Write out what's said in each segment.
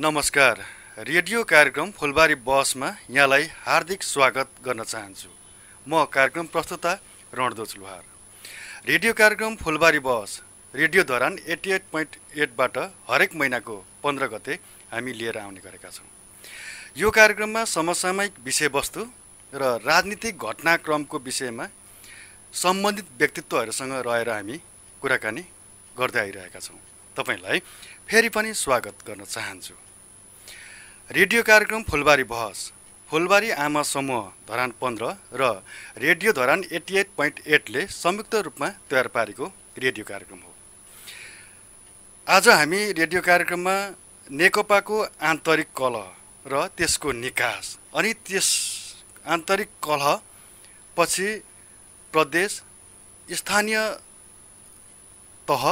नमस्कार रेडियो कार्यक्रम फुलबारी बसमा यहाँलाई हार्दिक स्वागत गर्न चाहन्छु म कार्यक्रम प्रस्तुता रणदोज लुहार रेडियो कार्यक्रम फुलबारी बस रेडियोधरान एट्टी एट पोइन्ट एटबाट हरेक महिनाको पन्ध्र गते हामी लिएर आउने गरेका छौँ यो कार्यक्रममा समसामयिक विषयवस्तु र राजनीतिक घटनाक्रमको विषयमा सम्बन्धित व्यक्तित्वहरूसँग रहेर हामी कुराकानी गर्दै आइरहेका छौँ तपाईँलाई फेरि पनि स्वागत गर्न चाहन्छु रेडियो कार्यक्रम फुलबारी बहस फुलबारी आमा समूह धरान पन्ध्र र radio Dharan eighty eight point एटले संयुक्त रूपमा तयार पारेको रेडियो कार्यक्रम हो आज हामी रेडियो कार्यक्रममा नेकपाको आन्तरिक कलह र त्यसको निकास अनि त्यस आन्तरिक कलह पछि प्रदेश स्थानीय तह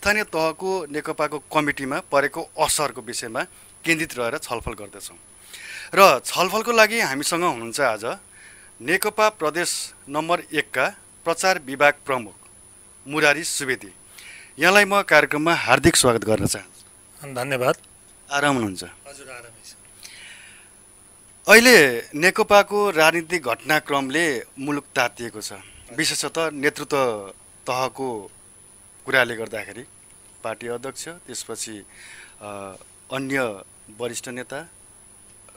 स्थानीय तहको नेकपाको कमिटीमा परेको असरको विषयमा केन्द्रित रहेर छलफल गर्दछौँ र छलफलको लागि हामीसँग हुनुहुन्छ आज नेकपा प्रदेश नम्बर एकका प्रचार विभाग प्रमुख मुरारी सुवेदी यहाँलाई म कार्यक्रममा हार्दिक स्वागत गर्न चाहन्छु धन्यवाद आराम हुनुहुन्छ हजुर आरामै अहिले नेकपाको राजनीतिक घटनाक्रमले मुलुक तातिएको छ विशेषतः नेतृत्व तहको कुराले गर्दाखेरि पार्टी अध्यक्ष त्यसपछि अन्य वरिष्ठ नेता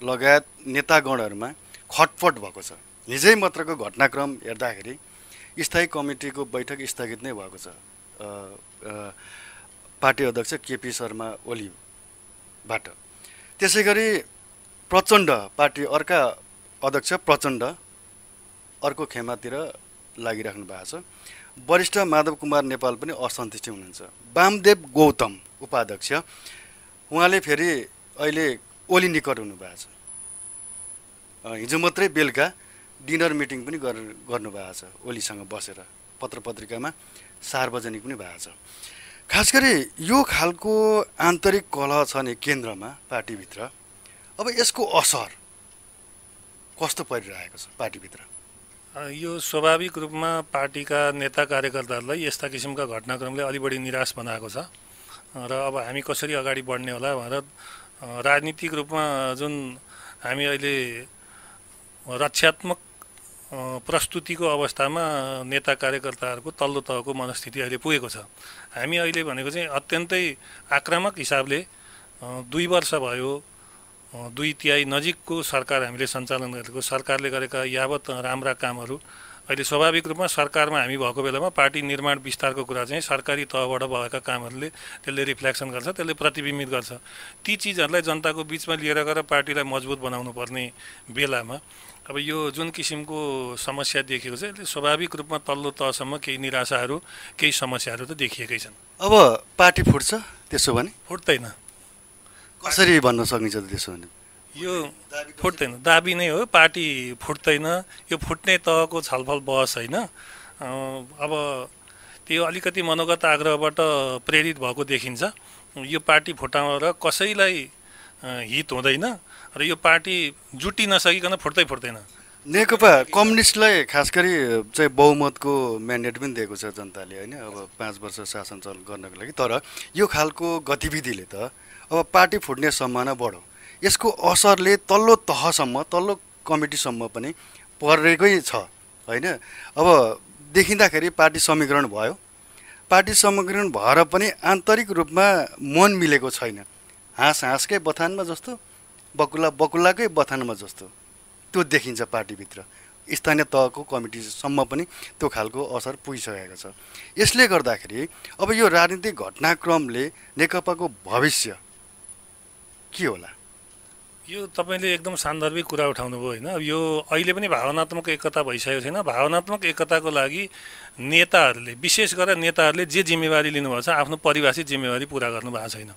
लगायत नेतागणहरूमा खटपट भएको छ हिजै मात्रको घटनाक्रम हेर्दाखेरि स्थायी कमिटीको बैठक स्थगित नै भएको छ पार्टी अध्यक्ष केपी शर्मा ओलीबाट त्यसै गरी प्रचण्ड पार्टी अर्का अध्यक्ष प्रचण्ड अर्को खेमातिर लागिराख्नु भएको छ वरिष्ठ माधव कुमार नेपाल पनि असन्तुष्टि हुनुहुन्छ वामदेव गौतम उपाध्यक्ष उहाँले फेरि अहिले ओली निकट हुनुभएको छ हिजो मात्रै बेलुका डिनर मिटिङ पनि गर् गर्नुभएको छ ओलीसँग बसेर पत्र पत्रिकामा सार्वजनिक पनि भएको छ खास गरी यो खालको आन्तरिक कलह छ नि केन्द्रमा पार्टीभित्र अब यसको असर कस्तो परिरहेको छ पार्टीभित्र यो स्वाभाविक रूपमा पार्टीका नेता कार्यकर्ताहरूलाई यस्ता किसिमका घटनाक्रमले अलि बढी निराश बनाएको छ र अब हामी कसरी अगाडि बढ्ने होला भनेर राजनीतिक रूपमा जुन हामी अहिले रक्षात्मक प्रस्तुतिको अवस्थामा नेता कार्यकर्ताहरूको तल्लो तहको मनस्थिति अहिले पुगेको छ हामी अहिले भनेको चाहिँ अत्यन्तै आक्रामक हिसाबले दुई वर्ष भयो दुई तिहाई नजिकको सरकार हामीले सञ्चालन गरेको सरकारले गरेका यावत राम्रा कामहरू अहिले स्वाभाविक रूपमा सरकारमा हामी भएको बेलामा पार्टी निर्माण विस्तारको कुरा चाहिँ सरकारी तहबाट भएका कामहरूले त्यसले रिफ्लेक्सन गर्छ त्यसले प्रतिबिम्बित गर्छ ती चिजहरूलाई जनताको बिचमा लिएर गएर पार्टीलाई मजबुत बनाउनु पर्ने बेलामा अब यो जुन किसिमको समस्या देखिएको छ यसले स्वाभाविक रूपमा तल्लो तहसम्म केही निराशाहरू केही समस्याहरू त देखिएकै छन् अब पार्टी फुट्छ त्यसो भने फुट्दैन कसरी भन्न सकिन्छ त त्यसो भने यो फुट्दैन दाबी नै हो पार्टी फुट्दैन यो फुट्ने तहको छलफल बहस होइन अब त्यो अलिकति मनोगत आग्रहबाट प्रेरित भएको देखिन्छ यो पार्टी फुटाएर कसैलाई हित हुँदैन र यो पार्टी जुटी नसकिकन फुट्दै फुट्दैन नेकपा कम्युनिस्टलाई खास गरी चाहिँ बहुमतको म्यान्डेट पनि दिएको छ जनताले होइन अब पाँच वर्ष शासन चल गर्नको लागि तर यो खालको गतिविधिले त अब पार्टी फुट्ने सम्भावना बढो यसको असरले तल्लो तहसम्म तल्लो कमिटीसम्म पनि परेकै छ होइन अब देखिँदाखेरि पार्टी समीकरण भयो पार्टी समीकरण भएर पनि आन्तरिक रूपमा मन मिलेको छैन हाँस हाँसकै बथानमा जस्तो बकुला बकुलाकै बथानमा जस्तो त्यो देखिन्छ पार्टीभित्र स्थानीय तहको कमिटीसम्म पनि त्यो खालको असर पुगिसकेको छ यसले गर्दाखेरि अब यो राजनीतिक घटनाक्रमले नेकपाको भविष्य के होला यो तपाईँले एकदम सान्दर्भिक कुरा उठाउनुभयो होइन यो अहिले पनि भावनात्मक एकता भइसकेको छैन भावनात्मक एकताको लागि नेताहरूले विशेष गरेर नेताहरूले जे जिम्मेवारी लिनुभएको छ आफ्नो परिभाषित जिम्मेवारी पुरा गर्नुभएको छैन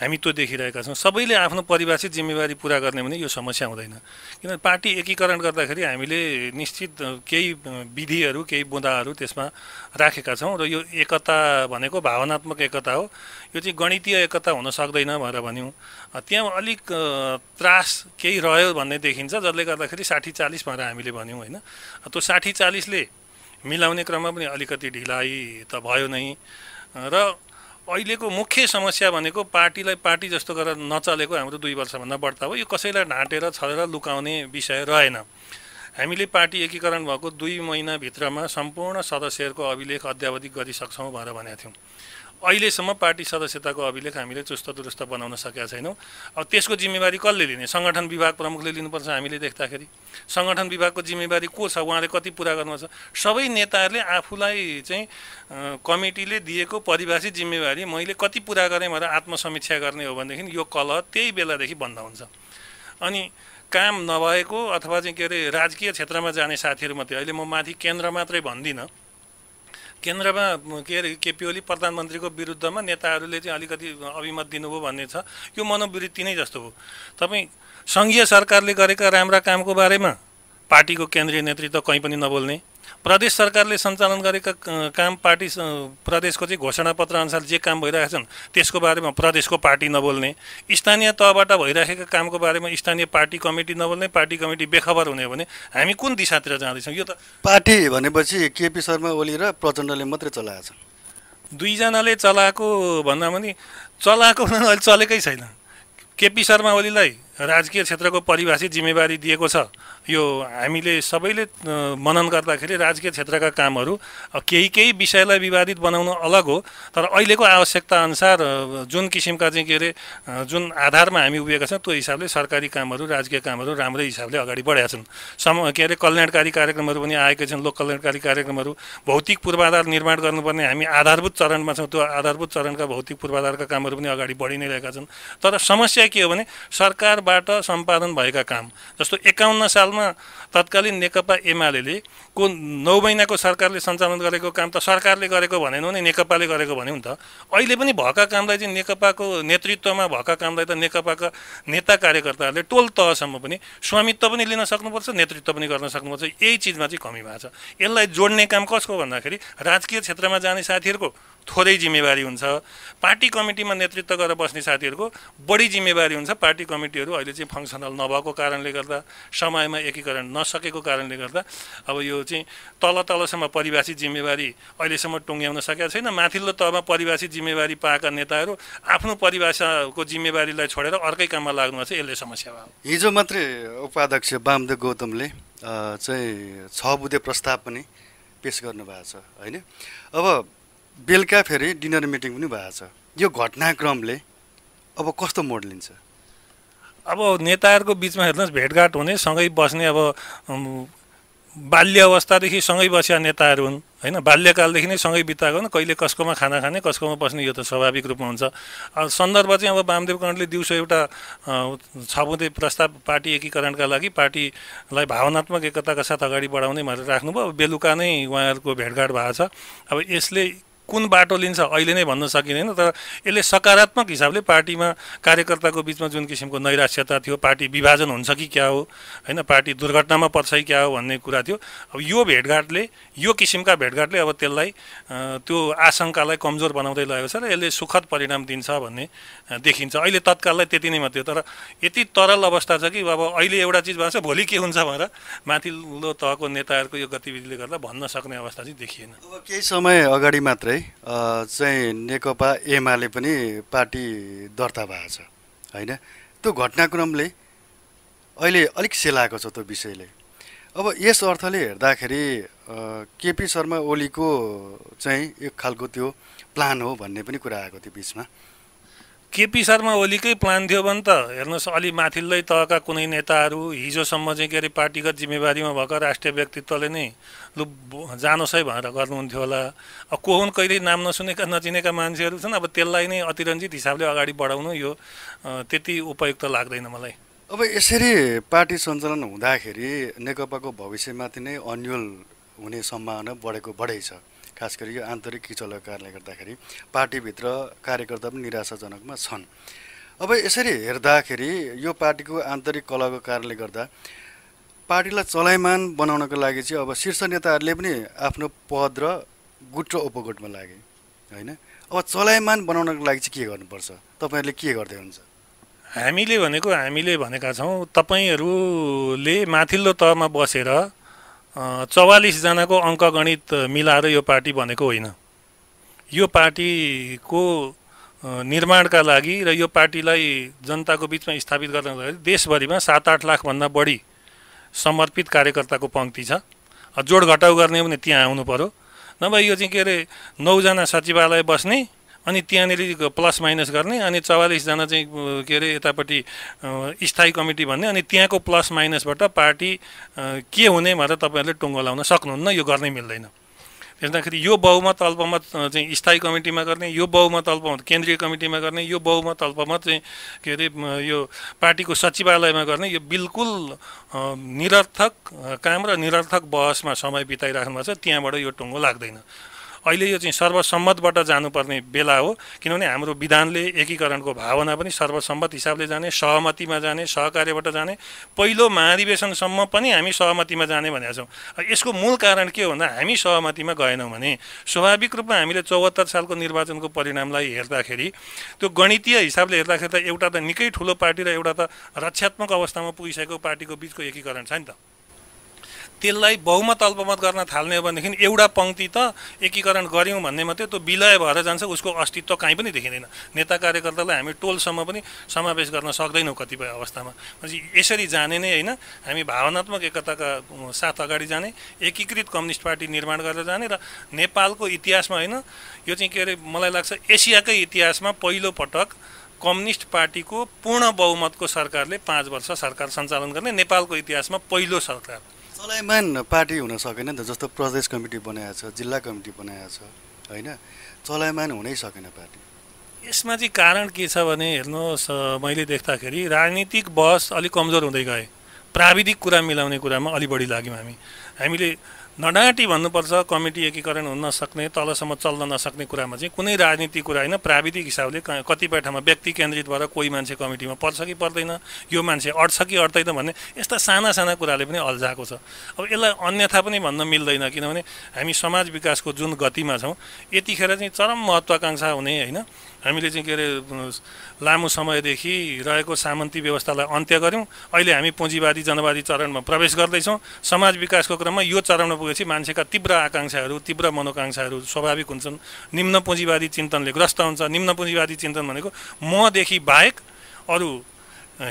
हामी त्यो देखिरहेका छौँ सबैले आफ्नो परिभाषित जिम्मेवारी पुरा गर्ने भने यो समस्या हुँदैन किनभने पार्टी एकीकरण गर्दाखेरि हामीले निश्चित केही विधिहरू केही बुँदाहरू त्यसमा राखेका छौँ र यो एकता भनेको भावनात्मक एकता हो यो चाहिँ गणितीय एकता हुन सक्दैन भनेर भन्यौँ त्यहाँ अलिक त्रास केही रह्यो भन्ने देखिन्छ जसले गर्दाखेरि साठी चालिस भनेर हामीले भन्यौँ होइन त्यो साठी चालिसले मिलाउने क्रममा पनि अलिकति ढिलाइ त भयो नै र अहिलेको मुख्य समस्या भनेको पार्टीलाई पार्टी जस्तो गरेर नचलेको हाम्रो दुई वर्षभन्दा बढ्ता हो यो कसैलाई ढाँटेर छलेर लुकाउने विषय रहेन हामीले पार्टी एकीकरण भएको दुई महिनाभित्रमा सम्पूर्ण सदस्यहरूको अभिलेख अध्यावधि गरिसक्छौँ भनेर भनेका थियौँ अहिलेसम्म पार्टी सदस्यताको अभिलेख हामीले चुस्त दुरुस्त बनाउन सकेका छैनौँ अब त्यसको जिम्मेवारी कसले लिने सङ्गठन विभाग प्रमुखले लिनुपर्छ हामीले देख्दाखेरि सङ्गठन विभागको जिम्मेवारी को छ उहाँले कति पुरा गर्नुपर्छ सबै नेताहरूले आफूलाई चाहिँ कमिटीले दिएको परिभाषित जिम्मेवारी मैले कति पुरा गरेँ भनेर आत्मसमीक्षा गर्ने हो भनेदेखि यो कलह त्यही बेलादेखि बन्द हुन्छ अनि काम नभएको अथवा चाहिँ के अरे राजकीय क्षेत्रमा जाने साथीहरू मात्रै अहिले म माथि केन्द्र मात्रै भन्दिनँ केन्द्रमा के अरे केपी ओली प्रधानमन्त्रीको विरुद्धमा नेताहरूले चाहिँ अलिकति अभिमत दिनुभयो भन्ने छ यो मनोवृत्ति नै जस्तो हो तपाईँ सङ्घीय सरकारले गरेका राम्रा कामको बारेमा पार्टीको केन्द्रीय नेतृत्व कहीँ पनि नबोल्ने प्रदेश सरकारले सञ्चालन गरेका काम पार्टी प्रदेशको चाहिँ घोषणापत्र अनुसार जे काम भइरहेका छन् त्यसको बारेमा प्रदेशको पार्टी नबोल्ने स्थानीय तहबाट भइराखेका कामको बारेमा स्थानीय पार्टी कमिटी नबोल्ने पार्टी कमिटी बेखबर हुने भने हामी कुन दिशातिर जाँदैछौँ यो त पार्टी भनेपछि केपी शर्मा ओली र प्रचण्डले मात्रै चलाएको छ दुईजनाले चलाएको भन्दा पनि चलाएको भन्दा अहिले चलेकै छैन केपी शर्मा ओलीलाई राजकीय क्षेत्रको परिभाषित जिम्मेवारी दिएको छ यो हामीले सबैले मनन गर्दाखेरि राजकीय क्षेत्रका कामहरू केही केही विषयलाई विवादित बनाउनु अलग हो तर अहिलेको आवश्यकता अनुसार जुन किसिमका चाहिँ के अरे जुन आधारमा हामी उभिएका छौँ त्यो हिसाबले सरकारी कामहरू राजकीय कामहरू राम्रै हिसाबले अगाडि बढेका छन् सम के अरे कल्याणकारी कार्यक्रमहरू पनि आएका छन् लोक कल्याणकारी कार्यक्रमहरू भौतिक पूर्वाधार निर्माण गर्नुपर्ने हामी आधारभूत चरणमा छौँ त्यो आधारभूत चरणका भौतिक पूर्वाधारका कामहरू पनि अगाडि बढि नै रहेका छन् तर समस्या के हो भने सरकार बाट सम्पादन भएका काम जस्तो एकाउन्न सालमा तत्कालीन नेकपा एमाले को नौ महिनाको सरकारले सञ्चालन गरेको काम त सरकारले गरेको भनेन भने नेकपाले गरेको भन्यो नि त अहिले पनि भएका कामलाई चाहिँ नेकपाको नेतृत्वमा भएका कामलाई त नेकपाका नेता कार्यकर्ताहरूले टोल तहसम्म पनि स्वामित्व पनि लिन सक्नुपर्छ नेतृत्व पनि गर्न सक्नुपर्छ यही चिजमा चाहिँ कमी भएको छ यसलाई जोड्ने काम कसको भन्दाखेरि राजकीय क्षेत्रमा जाने साथीहरूको थोरै जिम्मेवारी हुन्छ पार्टी कमिटीमा नेतृत्व गरेर बस्ने साथीहरूको बढी जिम्मेवारी हुन्छ पार्टी कमिटीहरू अहिले चाहिँ फङ्सनल नभएको कारणले गर्दा समयमा एकीकरण नसकेको कारणले गर्दा अब यो चाहिँ तल तलसम्म परिभाषित जिम्मेवारी अहिलेसम्म टुङ्ग्याउन सकेका छैन माथिल्लो तहमा परिभाषित जिम्मेवारी पाएका नेताहरू आफ्नो परिभाषाको जिम्मेवारीलाई छोडेर अर्कै काममा लाग्नु चाहिँ यसले समस्या भयो हिजो मात्रै उपाध्यक्ष बामदेव गौतमले चाहिँ छ बुधे प्रस्ताव पनि पेस गर्नुभएको छ होइन अब बेलुका फेरि डिनर मिटिङ पनि भएको छ यो घटनाक्रमले अब कस्तो मोड लिन्छ अब नेताहरूको बिचमा हेर्नुहोस् भेटघाट हुने सँगै बस्ने अब बाल्य अवस्थादेखि सँगै बसेका नेताहरू हुन् होइन बाल्यकालदेखि नै सँगै बिताएको हुन् कहिले कसकोमा खाना खाने कसकोमा बस्ने यो त स्वाभाविक रूपमा हुन्छ सन्दर्भ चाहिँ अब वामदेव कण्डले दिउँसो एउटा छबुँदै प्रस्ताव पार्टी एकीकरणका लागि पार्टीलाई भावनात्मक एकताका साथ अगाडि बढाउने भनेर राख्नुभयो अब बेलुका नै उहाँहरूको भेटघाट भएको छ अब यसले कुन बाटो लिन्छ अहिले नै भन्न सकिँदैन तर यसले सकारात्मक हिसाबले पार्टीमा कार्यकर्ताको बिचमा जुन किसिमको नैराश्यता थियो पार्टी विभाजन हुन्छ कि क्या हो होइन पार्टी दुर्घटनामा पर्छ कि क्या हो भन्ने कुरा थियो अब यो भेटघाटले यो किसिमका भेटघाटले अब त्यसलाई त्यो आशङ्कालाई कमजोर बनाउँदै लगेको छ र यसले सुखद परिणाम दिन्छ भन्ने देखिन्छ अहिले तत्काललाई त्यति नै मात्रै तर यति तरल अवस्था छ कि अब अहिले एउटा चिज भएको छ भोलि के हुन्छ भनेर माथिल्लो तहको नेताहरूको यो गतिविधिले गर्दा भन्न सक्ने अवस्था चाहिँ देखिएन अब केही समय अगाडि मात्रै है चाहिँ नेकपा एमाले पनि पार्टी दर्ता भएको छ होइन त्यो घटनाक्रमले अहिले अलिक सेलाएको छ त्यो विषयले अब यस अर्थले हेर्दाखेरि केपी शर्मा ओलीको चाहिँ एक खालको त्यो प्लान हो भन्ने पनि कुरा आएको थियो बिचमा केपी शर्मा ओलीकै प्लान थियो भने त हेर्नुहोस् अलि माथिल्लै तहका कुनै नेताहरू हिजोसम्म चाहिँ के अरे पार्टीगत जिम्मेवारीमा भएको राष्ट्रिय व्यक्तित्वले नै लु जानुहोस् है भनेर गर्नुहुन्थ्यो होला अब को हुन् कहिल्यै नाम नसुनेका नचिनेका मान्छेहरू छन् अब त्यसलाई नै अतिरञ्जित हिसाबले अगाडि बढाउनु यो त्यति उपयुक्त लाग्दैन मलाई अब यसरी पार्टी सञ्चालन हुँदाखेरि नेकपाको भविष्यमाथि नै अन्यल हुने सम्भावना बढेको बढै छ खास गरी यो आन्तरिक किचोलोको कारणले गर्दाखेरि पार्टीभित्र कार्यकर्ता पनि निराशाजनकमा छन् अब यसरी हेर्दाखेरि यो पार्टीको आन्तरिक कलाको कारणले गर्दा पार्टीलाई चलायमान बनाउनको लागि चाहिँ अब शीर्ष नेताहरूले पनि आफ्नो पद र गुट र उपगुटमा लागे होइन अब चलायमान बनाउनको लागि चाहिँ के गर्नुपर्छ तपाईँहरूले के गर्दै हुन्छ हामीले भनेको हामीले भनेका छौँ तपाईँहरूले माथिल्लो तहमा बसेर चौवालिसजनाको अङ्कगणित मिलाएर यो पार्टी भनेको होइन यो पार्टीको निर्माणका लागि र यो पार्टीलाई जनताको बिचमा स्थापित गर्नको लागि देशभरिमा सात आठ लाखभन्दा बढी समर्पित कार्यकर्ताको पङ्क्ति छ जोड घटाउ गर्ने भने त्यहाँ आउनु पऱ्यो नभए यो चाहिँ के अरे नौजना सचिवालय बस्ने अनि त्यहाँनिर प्लस माइनस गर्ने अनि चौवालिसजना चाहिँ के अरे यतापट्टि स्थायी कमिटी भन्ने अनि त्यहाँको प्लस माइनसबाट पार्टी के हुने भनेर तपाईँहरूले टुङ्गो लाउन सक्नुहुन्न यो गर्नै मिल्दैन त्यसदाखेरि यो बहुमत अल्पमत चाहिँ स्थायी कमिटीमा गर्ने यो बहुमत अल्पमत केन्द्रीय कमिटीमा गर्ने यो बहुमत अल्पमत चाहिँ के अरे यो पार्टीको सचिवालयमा गर्ने यो बिल्कुल निरर्थक काम र निरर्थक बहसमा समय बिताइराख्नु भएको छ त्यहाँबाट यो टुङ्गो लाग्दैन अहिले यो चाहिँ सर्वसम्मतबाट जानुपर्ने बेला हो किनभने हाम्रो विधानले एकीकरणको भावना पनि सर्वसम्मत हिसाबले जाने सहमतिमा जाने सहकार्यबाट जाने पहिलो महाधिवेशनसम्म पनि हामी सहमतिमा जाने भनेका छौँ यसको मूल कारण के हो भन्दा हामी सहमतिमा गएनौँ भने स्वाभाविक रूपमा हामीले चौहत्तर सालको निर्वाचनको परिणामलाई हेर्दाखेरि त्यो गणितीय हिसाबले हेर्दाखेरि त एउटा त निकै ठुलो पार्टी र एउटा त रक्षात्मक अवस्थामा पुगिसकेको पार्टीको बिचको एकीकरण छ नि त त्यसलाई बहुमत अल्पमत गर्न थाल्ने हो भनेदेखि एउटा पङ्क्ति त एकीकरण गऱ्यौँ भन्ने मात्रै त्यो विलय भएर जान्छ उसको अस्तित्व कहीँ पनि देखिँदैन नेता कार्यकर्तालाई हामी टोलसम्म पनि समावेश गर्न सक्दैनौँ कतिपय अवस्थामा यसरी जाने नै होइन हामी भावनात्मक एकताका साथ अगाडि जाने एकीकृत कम्युनिस्ट पार्टी निर्माण गरेर जाने र नेपालको इतिहासमा होइन यो चाहिँ के अरे मलाई लाग्छ एसियाकै इतिहासमा पहिलोपटक कम्युनिस्ट पार्टीको पूर्ण बहुमतको सरकारले पाँच वर्ष सरकार सञ्चालन गर्ने नेपालको इतिहासमा पहिलो सरकार चलायमान पार्टी हुन सकेन नि त जस्तो प्रदेश कमिटी बनाएको छ जिल्ला कमिटी बनाएको छ होइन चलायमान हुनै सकेन पार्टी यसमा चाहिँ कारण के छ भने हेर्नुहोस् मैले देख्दाखेरि राजनीतिक बहस अलिक कमजोर हुँदै गए प्राविधिक कुरा मिलाउने कुरामा अलि बढी लाग्यौँ हामी हामीले नडाँटी भन्नुपर्छ कमिटी एकीकरण हुन नसक्ने तलसम्म चल्न नसक्ने कुरामा चाहिँ कुनै राजनीतिक कुरा होइन प्राविधिक हिसाबले कतिपय ठाउँमा व्यक्ति केन्द्रित भएर कोही मान्छे कमिटीमा पर्छ कि पर्दैन यो मान्छे अट्छ कि अट्दैन भन्ने यस्ता साना साना कुराले पनि अल्झाएको छ अब यसलाई अन्यथा पनि भन्न मिल्दैन किनभने हामी समाज विकासको जुन गतिमा छौँ यतिखेर चाहिँ चरम महत्त्वाकाङ्क्षा हुने होइन हामीले चाहिँ के अरे लामो समयदेखि रहेको सामन्ती व्यवस्थालाई अन्त्य गऱ्यौँ अहिले हामी पुँजीवादी जनवादी चरणमा प्रवेश गर्दैछौँ समाज विकासको क्रममा यो चरणमा पुगेपछि मान्छेका तीव्र आकाङ्क्षाहरू तीव्र मनोकाङ्क्षाहरू स्वाभाविक हुन्छन् निम्न पुँजीवादी चिन्तनले ग्रस्त हुन्छ निम्न पुँजीवादी चिन्तन भनेको मदेखि बाहेक अरू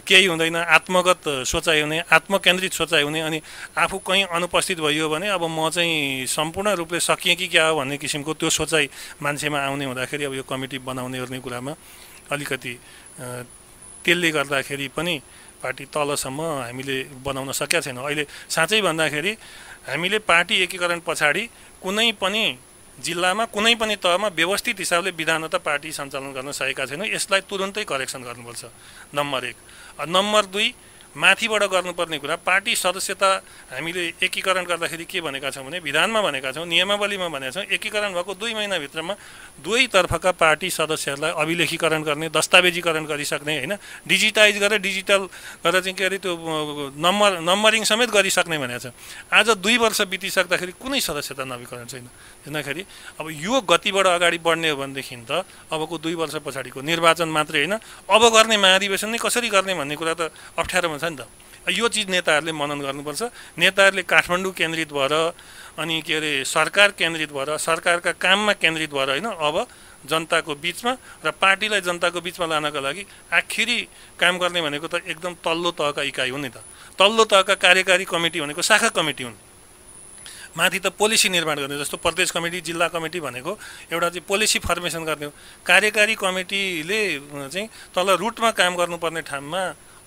केही हुँदैन आत्मगत सोचाइ हुने आत्मकेन्द्रित सोचाइ हुने अनि आफू कहीँ अनुपस्थित भइयो भने अब म चाहिँ सम्पूर्ण रूपले सकिएँ कि क्या हो भन्ने किसिमको त्यो सोचाइ मान्छेमा आउने हुँदाखेरि अब यो कमिटी बनाउने ओर्ने कुरामा अलिकति त्यसले गर्दाखेरि पनि पार्टी तलसम्म हामीले बनाउन सकेका छैनौँ अहिले साँच्चै भन्दाखेरि हामीले पार्टी एकीकरण पछाडि कुनै पनि जिल्लामा कुनै पनि तहमा व्यवस्थित हिसाबले विधानता पार्टी सञ्चालन गर्न सकेका छैनौँ यसलाई तुरुन्तै करेक्सन गर्नुपर्छ नम्बर एक नम्बर दुई माथिबाट गर्नुपर्ने कुरा पार्टी सदस्यता हामीले एकीकरण गर्दाखेरि के भनेका छौँ भने विधानमा भनेका छौँ नियमावलीमा भनेका छौँ एकीकरण भएको दुई महिनाभित्रमा दुवैतर्फका पार्टी सदस्यहरूलाई अभिलेखीकरण गर्ने दस्तावेजीकरण गरिसक्ने होइन डिजिटाइज गरेर डिजिटल गरेर चाहिँ के अरे त्यो नम्बर नम्बरिङ समेत गरिसक्ने भनेको छ आज दुई वर्ष बितिसक्दाखेरि कुनै सदस्यता नवीकरण छैन हेर्दाखेरि अब यो गतिबाट अगाडि बढ्ने हो भनेदेखि त अबको दुई वर्ष पछाडिको निर्वाचन मात्रै होइन अब गर्ने महाधिवेशन नै कसरी गर्ने भन्ने कुरा त अप्ठ्यारोमा छ नि त यो चिज नेताहरूले मनन गर्नुपर्छ नेताहरूले काठमाडौँ केन्द्रित भएर अनि के अरे सरकार केन्द्रित भएर सरकारका काममा केन्द्रित भएर होइन अब जनताको बिचमा र पार्टीलाई जनताको बिचमा लानका लागि आखिरी काम गर्ने भनेको त एकदम तल्लो तहका इकाइ हो नि त तल्लो तहका कार्यकारी कमिटी भनेको शाखा कमिटी हुन् माथि त पोलिसी निर्माण गर्ने जस्तो प्रदेश कमिटी जिल्ला कमिटी भनेको एउटा चाहिँ पोलिसी फर्मेसन गर्ने हो कार्यकारी कमिटीले चाहिँ तल रुटमा काम गर्नुपर्ने ठाउँमा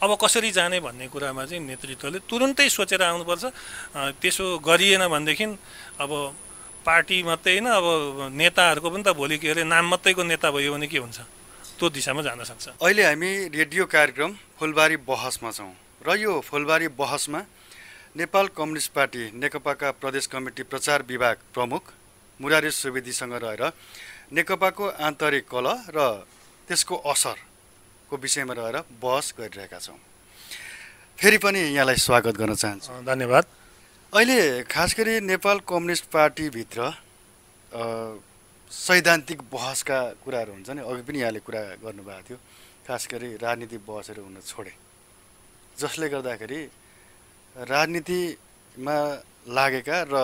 अब कसरी जाने भन्ने कुरामा चाहिँ नेतृत्वले तुरुन्तै सोचेर आउनुपर्छ त्यसो गरिएन भनेदेखि अब पार्टी मात्रै होइन अब नेताहरूको पनि त भोलि के अरे नाम मात्रैको नेता भयो भने के हुन्छ त्यो दिशामा जान सक्छ अहिले हामी रेडियो कार्यक्रम फुलबारी बहसमा छौँ र यो फुलबारी बहसमा नेपाल कम्युनिस्ट पार्टी नेकपाका प्रदेश कमिटी प्रचार विभाग प्रमुख मुरारी सुवेदीसँग रहेर नेकपाको आन्तरिक कल र त्यसको असरको विषयमा रहेर बहस गरिरहेका छौँ फेरि पनि यहाँलाई स्वागत गर्न चाहन्छु धन्यवाद अहिले खास गरी नेपाल कम्युनिस्ट पार्टीभित्र सैद्धान्तिक बहसका कुराहरू हुन्छ नि अघि पनि यहाँले कुरा गर्नुभएको थियो खास गरी राजनीतिक बहसहरू हुन छोडे जसले गर्दाखेरि राजनीतिमा लागेका र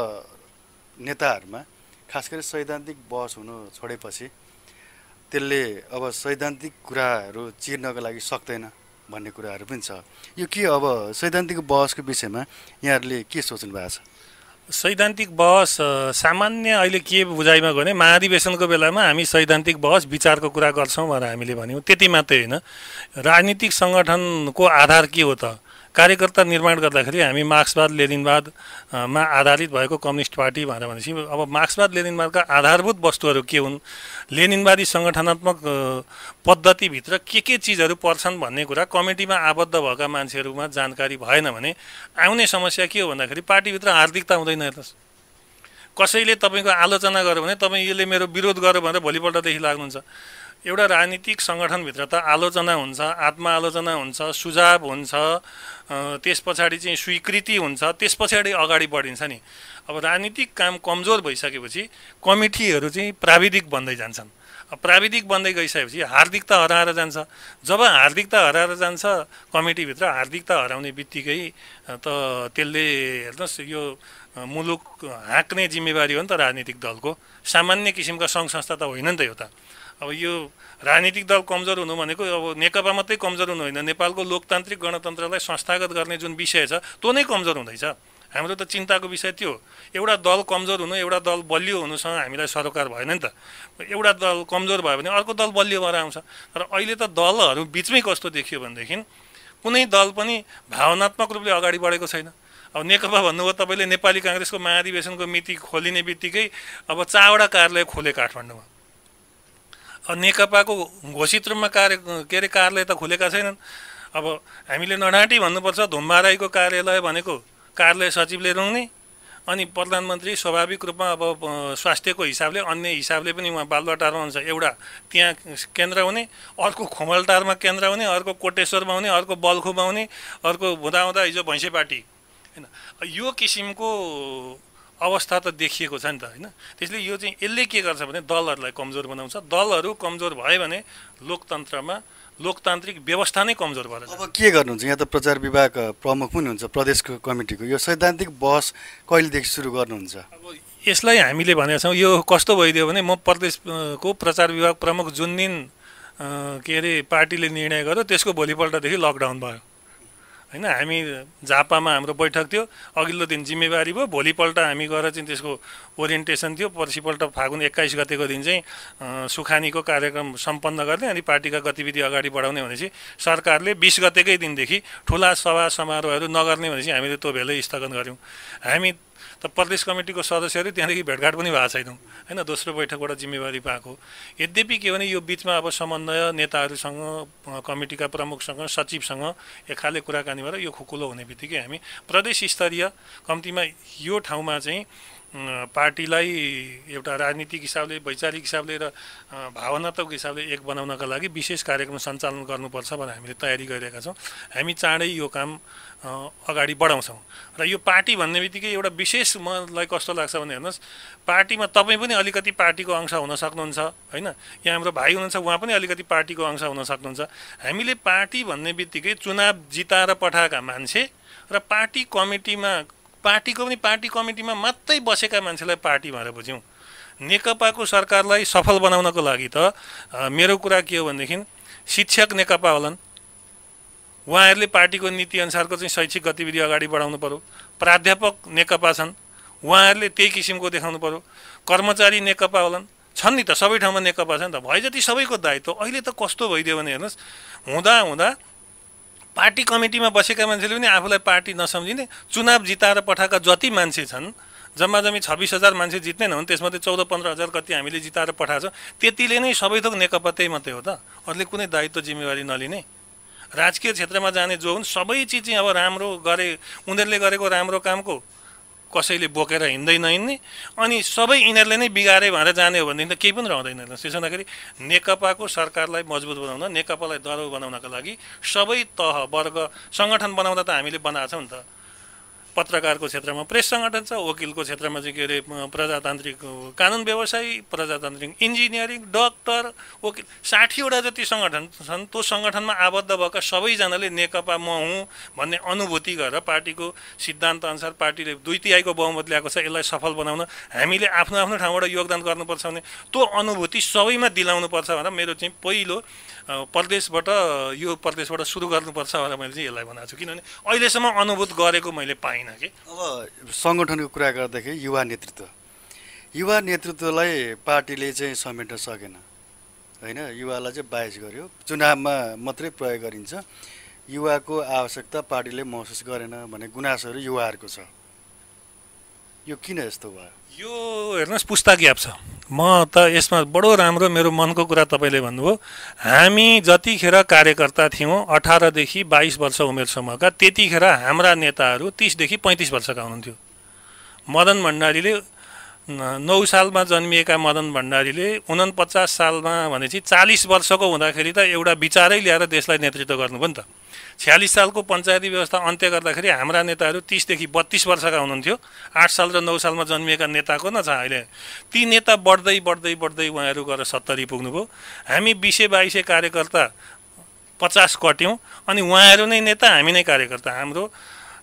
नेताहरूमा खास गरी सैद्धान्तिक बहस हुनु छोडेपछि त्यसले अब सैद्धान्तिक कुराहरू चिर्नको लागि सक्दैन भन्ने कुराहरू पनि छ यो के अब सैद्धान्तिक बहसको विषयमा यहाँहरूले के सोच्नु भएको छ सैद्धान्तिक बहस सामान्य अहिले के बुझाइमा गयो भने महाधिवेशनको बेलामा हामी सैद्धान्तिक बहस विचारको कुरा गर्छौँ भनेर हामीले भन्यौँ त्यति मात्रै होइन राजनीतिक सङ्गठनको आधार के हो त कार्यकर्ता निर्माण गर्दाखेरि हामी मार्क्सवाद लेनिनवादमा आधारित भएको कम्युनिस्ट पार्टी भनेर भनेपछि अब मार्क्सवाद लेनिनवादका आधारभूत वस्तुहरू के हुन् लेनिनवादी सङ्गठनात्मक पद्धतिभित्र के के चिजहरू पर्छन् भन्ने कुरा कमिटीमा आबद्ध भएका मान्छेहरूमा जानकारी भएन भने आउने समस्या के हो भन्दाखेरि पार्टीभित्र हार्दिकता हुँदैन हेर्नुहोस् कसैले तपाईँको आलोचना गर्यो भने तपाईँ यसले मेरो विरोध गर्यो भनेर भोलिपल्टदेखि लाग्नुहुन्छ एउटा राजनीतिक सङ्गठनभित्र त आलोचना हुन्छ आलोचना हुन्छ सुझाव हुन्छ त्यस पछाडि चाहिँ स्वीकृति हुन्छ त्यस पछाडि अगाडि बढिन्छ नि अब राजनीतिक काम कमजोर भइसकेपछि कमिटीहरू चाहिँ प्राविधिक बन्दै जान्छन् प्राविधिक बन्दै गइसकेपछि हार्दिकता हराएर जान्छ जब हार्दिकता हराएर जान्छ कमिटीभित्र हार्दिकता हराउने बित्तिकै त त्यसले हेर्नुहोस् यो मुलुक हाँक्ने जिम्मेवारी हो नि त राजनीतिक दलको सामान्य किसिमका सङ्घ संस्था त होइन नि त यो त अब यो राजनीतिक दल कमजोर हुनु भनेको अब नेकपा मात्रै कमजोर हुनु होइन नेपालको लोकतान्त्रिक गणतन्त्रलाई संस्थागत गर्ने जुन विषय छ त्यो नै कमजोर हुँदैछ हाम्रो त चिन्ताको विषय त्यो एउटा दल कमजोर हुनु एउटा दल बलियो हुनुसँग हामीलाई सरोकार भएन नि त एउटा दल कमजोर भयो भने अर्को दल बलियो भएर आउँछ तर अहिले त दलहरू बिचमै कस्तो देखियो भनेदेखि कुनै दल पनि भावनात्मक रूपले अगाडि बढेको छैन अब नेकपा भन्नुभयो तपाईँले नेपाली काङ्ग्रेसको महाधिवेशनको मिति खोलिने बित्तिकै अब चारवटा कार्यालय खोले काठमाडौँमा नेकपाको घोषित रूपमा कार्य के अरे कार्यालय त खुलेका छैनन् अब हामीले नडाँटी भन्नुपर्छ धुम्बा राईको कार्यालय भनेको कार्यालय सचिवले रुङ्ने अनि प्रधानमन्त्री स्वाभाविक रूपमा अब स्वास्थ्यको हिसाबले अन्य हिसाबले पनि उहाँ बालुवाटारमा हुन्छ एउटा त्यहाँ केन्द्र हुने अर्को खोमलटारमा केन्द्र हुने अर्को कोटेश्वरमा हुने अर्को बल्खुमा हुने अर्को हुँदाहुँदा हिजो भैँसेपाटी होइन यो किसिमको अवस्था त देखिएको छ नि त होइन त्यसले यो चाहिँ यसले के गर्छ भने दलहरूलाई कमजोर बनाउँछ दलहरू कमजोर भयो भने लोकतन्त्रमा लोकतान्त्रिक व्यवस्था नै कमजोर भएर अब के गर्नुहुन्छ यहाँ त प्रचार विभाग प्रमुख पनि हुन्छ प्रदेशको कमिटीको यो सैद्धान्तिक बहस कहिलेदेखि सुरु गर्नुहुन्छ अब यसलाई हामीले भनेका छौँ यो कस्तो भइदियो भने म प्रदेशको प्रचार विभाग प्रमुख जुन दिन के अरे पार्टीले निर्णय गर्यो त्यसको भोलिपल्टदेखि लकडाउन भयो होइन हामी झापामा हाम्रो बैठक थियो अघिल्लो दिन जिम्मेवारी भयो भोलिपल्ट हामी गएर चाहिँ त्यसको ओरिएन्टेसन थियो पर्सिपल्ट फागुन एक्काइस गतेको दिन चाहिँ सुखानीको कार्यक्रम सम्पन्न गर्ने अनि पार्टीका गतिविधि अगाडि बढाउने भनेपछि सरकारले बिस गतेकै दिनदेखि ठुला सभा समारोहहरू नगर्ने भनेपछि हामीले त्यो भेलै स्थगन गऱ्यौँ हामी त प्रदेश कमिटीको सदस्यहरू त्यहाँदेखि भेटघाट पनि भएको छैनौँ होइन दोस्रो बैठकबाट जिम्मेवारी पाएको यद्यपि के भने यो बिचमा अब समन्वय नेताहरूसँग कमिटीका प्रमुखसँग सचिवसँग एक खाले कुराकानी भएर यो खुकुलो हुने बित्तिकै हामी प्रदेश स्तरीय कम्तीमा यो ठाउँमा चाहिँ पार्टीलाई एउटा राजनीतिक हिसाबले वैचारिक हिसाबले र भावनात्मक हिसाबले एक बनाउनका लागि विशेष कार्यक्रम सञ्चालन गर्नुपर्छ भनेर हामीले तयारी गरिरहेका छौँ हामी चाँडै यो काम अगाडि बढाउँछौँ र यो पार्टी भन्ने बित्तिकै एउटा विशेष मलाई कस्तो लाग्छ भने हेर्नुहोस् पार्टीमा तपाईँ पनि अलिकति पार्टीको अंश हुन सक्नुहुन्छ होइन यहाँ हाम्रो भाइ हुनुहुन्छ उहाँ पनि अलिकति पार्टीको अंश हुन सक्नुहुन्छ हामीले पार्टी भन्ने बित्तिकै चुनाव जिताएर पठाएका मान्छे र पार्टी कमिटीमा पार्टीको पनि पार्टी कमिटीमा मात्रै बसेका मान्छेलाई पार्टी भनेर बुझ्यौँ नेकपाको सरकारलाई सफल बनाउनको लागि त मेरो कुरा के हो भनेदेखि शिक्षक नेकपा होलान् उहाँहरूले पार्टीको नीतिअनुसारको चाहिँ शैक्षिक गतिविधि अगाडि बढाउनु पऱ्यो प्राध्यापक नेकपा छन् उहाँहरूले त्यही किसिमको देखाउनु पऱ्यो कर्मचारी नेकपा होलान् छन् नि त सबै ठाउँमा नेकपा छन् त भए जति सबैको दायित्व अहिले त कस्तो भइदियो भने हेर्नुहोस् हुँदा हुँदा पार्टी कमिटीमा बसेका मान्छेले पनि आफूलाई पार्टी नसम्झिने चुनाव जिताएर पठाएका जति मान्छे छन् जम्मा जम्मी छब्बिस हजार मान्छे जित्ने हुन् त्यसमध्ये चौध पन्ध्र हजार कति हामीले जिताएर पठाएको छ त्यतिले नै सबै थोक नेकपा त्यही मात्रै हो त अरूले कुनै दायित्व जिम्मेवारी नलिने राजकीय क्षेत्रमा जाने जो हुन् सबै चिज चाहिँ अब राम्रो गरे उनीहरूले गरेको राम्रो कामको कसैले बोकेर हिँड्दै नहिँड्ने अनि सबै यिनीहरूले नै बिगारे भनेर जाने हो भनेदेखि त केही पनि रहँदैन त्यसो हुँदाखेरि नेकपाको सरकारलाई मजबुत बनाउन नेकपालाई दरो बनाउनका लागि सबै तह वर्ग सङ्गठन बनाउँदा त हामीले बनाएको छौँ नि त पत्रकारको क्षेत्रमा प्रेस सङ्गठन छ वकिलको क्षेत्रमा चाहिँ के अरे प्रजातान्त्रिक कानुन व्यवसायी प्रजातान्त्रिक इन्जिनियरिङ डक्टर वकिल साठीवटा जति सङ्गठन छन् त्यो सङ्गठनमा आबद्ध भएका सबैजनाले नेकपा म हुँ भन्ने अनुभूति गरेर पार्टीको सिद्धान्तअनुसार पार्टीले दुई तिहाईको बहुमत ल्याएको छ यसलाई सफल बनाउन हामीले आफ्नो आफ्नो ठाउँबाट योगदान गर्नुपर्छ भने त्यो अनुभूति सबैमा दिलाउनुपर्छ भनेर मेरो चाहिँ पहिलो प्रदेशबाट यो प्रदेशबाट सुरु गर्नुपर्छ भनेर मैले चाहिँ यसलाई भनेको छु किनभने अहिलेसम्म अनुभूत गरेको मैले पाइनँ छैन कि अब सङ्गठनको कुरा गर्दाखेरि युवा नेतृत्व युवा नेतृत्वलाई पार्टीले चाहिँ समेट्न सकेन होइन युवालाई चाहिँ बाहेस गर्यो चुनावमा मात्रै प्रयोग गरिन्छ युवाको आवश्यकता पार्टीले महसुस गरेन भन्ने गुनासोहरू युवाहरूको छ यो किन यस्तो भयो यो हेर्नुहोस् पुस्ता ग्याप छ म त यसमा बडो राम्रो मेरो मनको कुरा तपाईँले भन्नुभयो हामी जतिखेर कार्यकर्ता थियौँ अठारदेखि बाइस वर्ष उमेरसम्मका त्यतिखेर हाम्रा नेताहरू तिसदेखि पैँतिस वर्षका हुनुहुन्थ्यो मदन भण्डारीले नौ सालमा जन्मिएका मदन भण्डारीले उनपचास सालमा भनेपछि चालिस वर्षको हुँदाखेरि त एउटा विचारै ल्याएर देशलाई नेतृत्व गर्नुभयो नि त छ्यालिस सालको पञ्चायती व्यवस्था अन्त्य गर्दाखेरि हाम्रा नेताहरू तिसदेखि बत्तिस वर्षका हुनुहुन्थ्यो आठ साल र नौ सालमा जन्मिएका नेताको न छ अहिले ती नेता बढ्दै बढ्दै बढ्दै उहाँहरू गएर सत्तरी पुग्नुभयो हामी बिसे बाइसे कार्यकर्ता पचास कट्यौँ अनि उहाँहरू नै नेता हामी नै कार्यकर्ता हाम्रो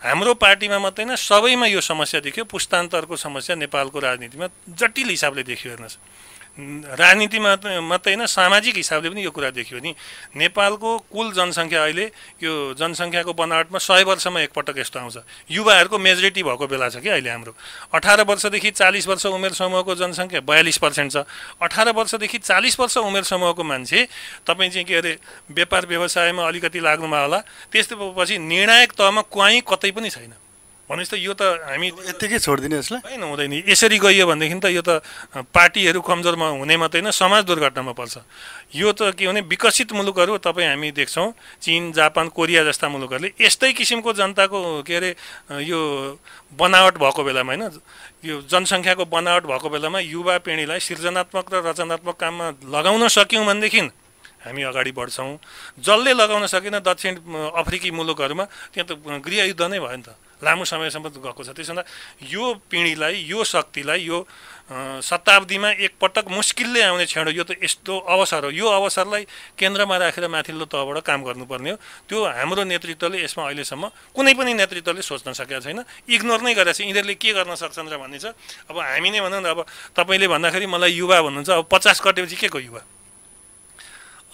हाम्रो पार्टीमा मात्रै न सबैमा यो समस्या देखियो पुस्तान्तरको समस्या नेपालको राजनीतिमा जटिल हिसाबले देखियो हेर्नुहोस् राजनीतिमा मात्रै होइन सामाजिक हिसाबले पनि यो कुरा देखियो नि नेपालको कुल जनसङ्ख्या अहिले यो जनसङ्ख्याको बनावटमा सय वर्षमा एकपटक यस्तो आउँछ युवाहरूको मेजोरिटी भएको बेला छ कि अहिले हाम्रो अठार वर्षदेखि चालिस वर्ष उमेर समूहको जनसङ्ख्या बयालिस पर्सेन्ट छ अठार वर्षदेखि चालिस वर्ष उमेर समूहको मान्छे तपाईँ चाहिँ के अरे व्यापार व्यवसायमा अलिकति लाग्नुभयो होला त्यस्तो पछि निर्णायक तहमा क्वाहीँ कतै पनि छैन भनेपछि त यो त हामी यत्तिकै छोडिदिने यसलाई होइन हुँदैन यसरी गइयो भनेदेखि त यो त पार्टीहरू कमजोरमा हुने मात्रै होइन समाज दुर्घटनामा पर्छ यो त के भने विकसित मुलुकहरू तपाईँ हामी देख्छौँ चिन जापान कोरिया जस्ता मुलुकहरूले यस्तै किसिमको जनताको के अरे यो बनावट भएको बेलामा होइन यो जनसङ्ख्याको बनावट भएको बेलामा युवा पिँढीलाई सृजनात्मक र रचनात्मक काममा लगाउन सक्यौँ भनेदेखि हामी अगाडि बढ्छौँ जसले लगाउन सकेन दक्षिण अफ्रिकी मुलुकहरूमा त्यहाँ त गृहयुद्ध नै भयो नि त लामो समयसम्म गएको छ त्यसो भन्दा यो पिँढीलाई यो शक्तिलाई यो शताब्दीमा एकपटक मुस्किलले आउने छेडो यो त यस्तो अवसर हो यो अवसरलाई केन्द्रमा राखेर माथिल्लो तहबाट काम गर्नुपर्ने हो त्यो हाम्रो नेतृत्वले यसमा अहिलेसम्म कुनै पनि नेतृत्वले सोच्न सकेको छैन इग्नोर नै गरेको छ यिनीहरूले के गर्न सक्छन् र भन्ने छ अब हामी नै भनौँ न अब तपाईँले भन्दाखेरि मलाई युवा भन्नुहुन्छ अब पचास कटेपछि के को युवा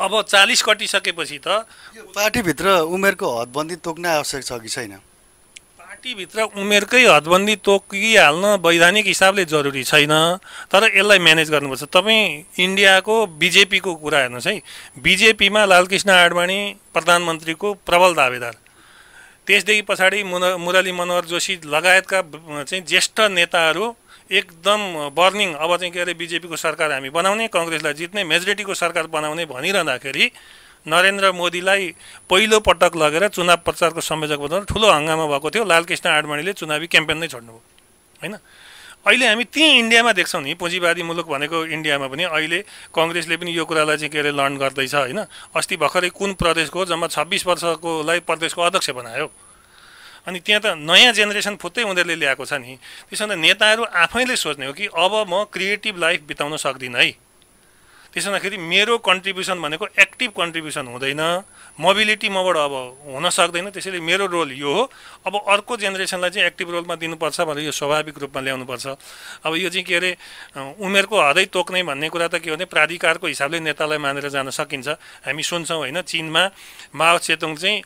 अब चालिस कटिसकेपछि त पार्टीभित्र उमेरको हदबन्दी तोक्न आवश्यक छ कि छैन पार्टीभित्र उमेरकै हदबन्दी तोकिहाल्न वैधानिक हिसाबले जरुरी छैन तर यसलाई म्यानेज गर्नुपर्छ तपाईँ इन्डियाको बिजेपीको कुरा हेर्नुहोस् है बिजेपीमा लालकृष्ण आडवाणी प्रधानमन्त्रीको प्रबल दावेदार त्यसदेखि पछाडि मुन मुरली मनोहर जोशी लगायतका चाहिँ ज्येष्ठ नेताहरू एकदम बर्निङ अब चाहिँ के अरे बिजेपीको सरकार हामी बनाउने कङ्ग्रेसलाई जित्ने मेजोरिटीको सरकार बनाउने भनिरहँदाखेरि नरेन्द्र मोदीलाई पहिलो पटक लगेर चुनाव प्रचारको संयोजक बनाउनु ठुलो हङ्गामा भएको थियो लालकृष्ण आडवाणीले चुनावी क्याम्पेन नै छोड्नुभयो होइन अहिले हामी त्यहीँ इन्डियामा देख्छौँ नि पुँजीवादी मुलुक भनेको इन्डियामा पनि अहिले कङ्ग्रेसले पनि यो कुरालाई चाहिँ के अरे लर्न गर्दैछ होइन अस्ति भर्खरै कुन प्रदेशको जम्मा छब्बिस वर्षकोलाई प्रदेशको अध्यक्ष बनायो अनि त्यहाँ त नयाँ जेनेरेसन फुत्तै उनीहरूले ल्याएको छ नि त्यसो भने नेताहरू आफैले सोच्ने हो कि अब म क्रिएटिभ लाइफ बिताउन सक्दिनँ है त्यसो हुँदाखेरि मेरो कन्ट्रिब्युसन भनेको एक्टिभ कन्ट्रिब्युसन हुँदैन मोबिलिटी मबाट अब हुन सक्दैन त्यसैले मेरो रोल यो हो अब अर्को जेनेरेसनलाई चाहिँ एक्टिभ रोलमा दिनुपर्छ भनेर यो स्वाभाविक रूपमा ल्याउनुपर्छ अब यो चाहिँ के अरे उमेरको हदै तोक्ने भन्ने कुरा त के भने प्राधिकारको हिसाबले नेतालाई मानेर जान सकिन्छ हामी सुन्छौँ होइन चिनमा माओ चेतुङ चाहिँ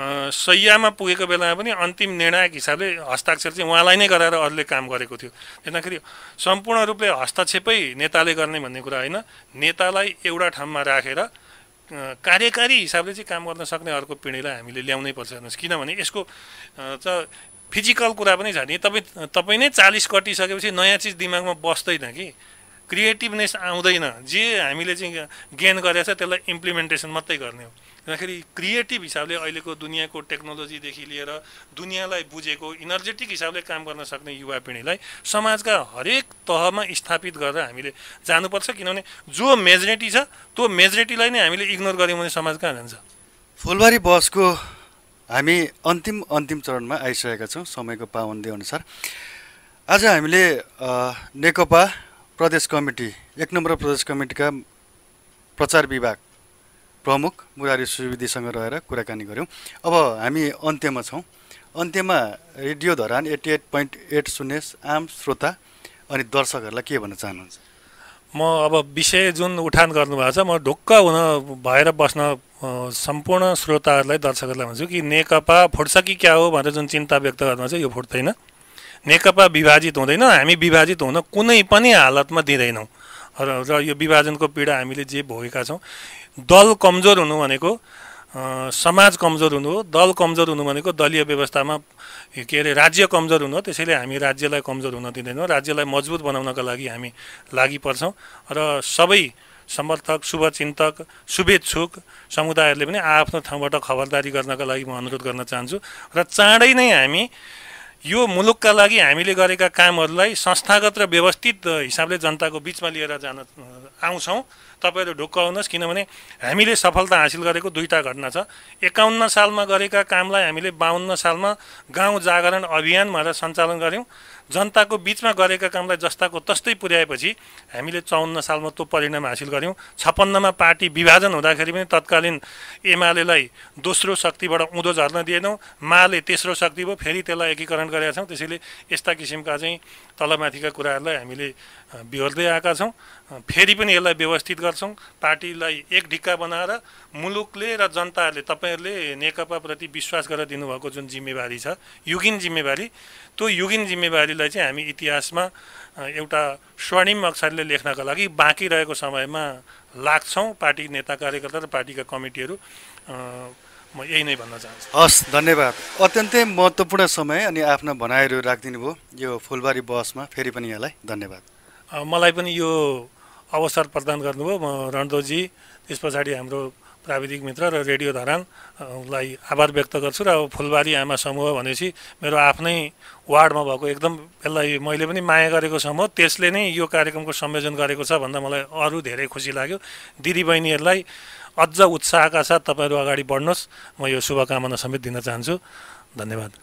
सयमा पुगेको बेलामा पनि अन्तिम निर्णायक हिसाबले हस्ताक्षर चाहिँ उहाँलाई नै गराएर अरूले काम गरेको थियो त्यहाँखेरि सम्पूर्ण रूपले हस्तक्षेपै नेताले गर्ने भन्ने कुरा होइन नेतालाई एउटा ठाउँमा राखेर कार्यकारी हिसाबले चाहिँ काम गर्न सक्ने अर्को पिँढीलाई हामीले ल्याउनै पर्छ हेर्नुहोस् किनभने यसको त फिजिकल कुरा पनि छ नि तपाईँ तपाईँ नै चालिस कटिसकेपछि नयाँ चिज दिमागमा बस्दैन कि क्रिएटिभनेस आउँदैन जे हामीले चाहिँ गेन गरेको छ त्यसलाई इम्प्लिमेन्टेसन मात्रै गर्ने हो भन्दाखेरि क्रिएटिभ हिसाबले अहिलेको दुनियाँको टेक्नोलोजीदेखि लिएर दुनियाँलाई बुझेको इनर्जेटिक हिसाबले काम गर्न सक्ने युवा पिँढीलाई समाजका हरेक तहमा स्थापित गरेर हामीले जानुपर्छ किनभने जो मेजोरिटी छ त्यो मेजोरिटीलाई नै हामीले इग्नोर गऱ्यौँ भने समाज कहाँ जान्छ फुलबारी बसको हामी अन्तिम अन्तिम चरणमा आइसकेका छौँ समयको पाबन्दी अनुसार आज हामीले नेकपा प्रदेश कमिटी एक नम्बर प्रदेश कमिटीका प्रचार विभाग प्रमुख मुरारी सुविधिसँग रहेर कुराकानी गऱ्यौँ अब हामी अन्त्यमा छौँ अन्त्यमा radio Dharan eighty eight point eight शून्य आम श्रोता अनि दर्शकहरूलाई के भन्न चाहनुहुन्छ म अब विषय जुन उठान गर्नुभएको छ म ढुक्क हुन भएर बस्न सम्पूर्ण श्रोताहरूलाई दर्शकहरूलाई भन्छु कि नेकपा फुट्छ कि क्या हो भनेर जुन चिन्ता व्यक्त गर्नुहुन्छ यो फुट्दैन नेकपा विभाजित हुँदैन हामी विभाजित हुन कुनै पनि हालतमा दिँदैनौँ र यो विभाजनको पीडा हामीले जे भोगेका छौँ दल कमजोर हुनु भनेको समाज कमजोर हुनु हो दल कमजोर हुनु भनेको दलीय व्यवस्थामा के अरे राज्य कमजोर हुनु हो त्यसैले हामी राज्यलाई कमजोर हुन दिँदैनौँ राज्यलाई मजबुत बनाउनका लागि हामी लागि पर्छौँ र सबै समर्थक शुभचिन्तक शुभेच्छुक समुदायहरूले पनि आआफ्नो ठाउँबाट खबरदारी गर्नका लागि म अनुरोध गर्न चाहन्छु र चाँडै नै हामी यो मुलुकका लागि हामीले गरेका कामहरूलाई संस्थागत र व्यवस्थित हिसाबले जनताको बिचमा लिएर जान आउँछौँ तपाईँहरू ढुक्क हुनुहोस् किनभने हामीले सफलता हासिल गरेको दुईवटा घटना छ एकाउन्न सालमा गरेका कामलाई हामीले बाहन्न सालमा गाउँ जागरण अभियान भनेर सञ्चालन गऱ्यौँ जनताको बिचमा गरेका कामलाई जस्ताको तस्तै पुर्याएपछि हामीले चौन्न सालमा त्यो परिणाम हासिल गऱ्यौँ छप्पन्नमा पार्टी विभाजन हुँदाखेरि पनि तत्कालीन एमालेलाई दोस्रो शक्तिबाट उँधो झर्न दिएनौँ माले तेस्रो शक्ति भयो फेरि त्यसलाई एकीकरण गरेका छौँ त्यसैले यस्ता किसिमका चाहिँ तलमाथिका कुराहरूलाई हामीले बिहोर्दै आएका छौँ फेरि पनि यसलाई व्यवस्थित गर्न गर्छौँ पार्टीलाई एक ढिक्का बनाएर मुलुकले र जनताहरूले तपाईँहरूले नेकपाप्रति विश्वास गरेर दिनुभएको जुन जिम्मेवारी छ युगिन जिम्मेवारी त्यो युगिन जिम्मेवारीलाई चाहिँ हामी इतिहासमा एउटा स्वर्णिम अक्षरले लेख्नका लागि बाँकी रहेको समयमा लाग्छौँ पार्टी नेता कार्यकर्ता र पार्टीका कमिटीहरू म यही नै भन्न चाहन्छु हस् धन्यवाद अत्यन्तै महत्त्वपूर्ण समय अनि आफ्ना भनाइहरू राखिदिनु भयो यो फुलबारी बसमा फेरि पनि यहाँलाई धन्यवाद मलाई पनि यो अवसर प्रदान गर्नुभयो म रणदोजी त्यस पछाडि हाम्रो प्राविधिक मित्र र रेडियो धरानलाई आभार व्यक्त गर्छु र अब फुलबारी आमा समूह भनेपछि मेरो आफ्नै वार्डमा भएको एकदम यसलाई मैले पनि माया गरेको समूह त्यसले नै यो कार्यक्रमको संयोजन गरेको छ भन्दा मलाई अरू धेरै खुसी लाग्यो दिदी अझ उत्साहका साथ तपाईँहरू अगाडि बढ्नुहोस् म यो शुभकामना समेत दिन चाहन्छु धन्यवाद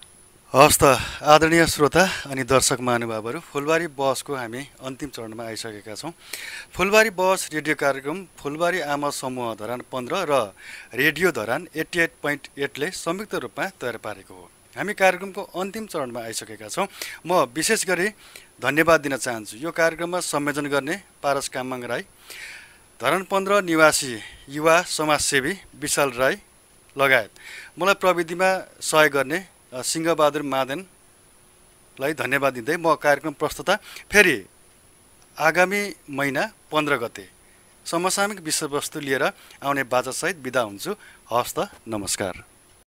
हस् त आदरणीय श्रोता अनि दर्शक महानुभावहरू फुलबारी बसको हामी अन्तिम चरणमा आइसकेका छौँ फुलबारी बस रेडियो कार्यक्रम फुलबारी आमा समूह धरान पन्ध्र र radio Dharan eighty eight point एटले संयुक्त रूपमा तयार पारेको हो हामी कार्यक्रमको अन्तिम चरणमा आइसकेका छौँ म विशेष गरी धन्यवाद दिन चाहन्छु यो कार्यक्रममा संयोजन गर्ने पारस कामाङ राई धरान पन्ध्र निवासी युवा समाजसेवी विशाल राई लगायत मलाई प्रविधिमा सहयोग गर्ने सिंहबहादुर मादेनलाई धन्यवाद दिँदै म कार्यक्रम प्रस्तुता फेरि आगामी महिना पन्ध्र गते समसामिक विषयवस्तु लिएर आउने बाजासहित बिदा हुन्छु हस्त नमस्कार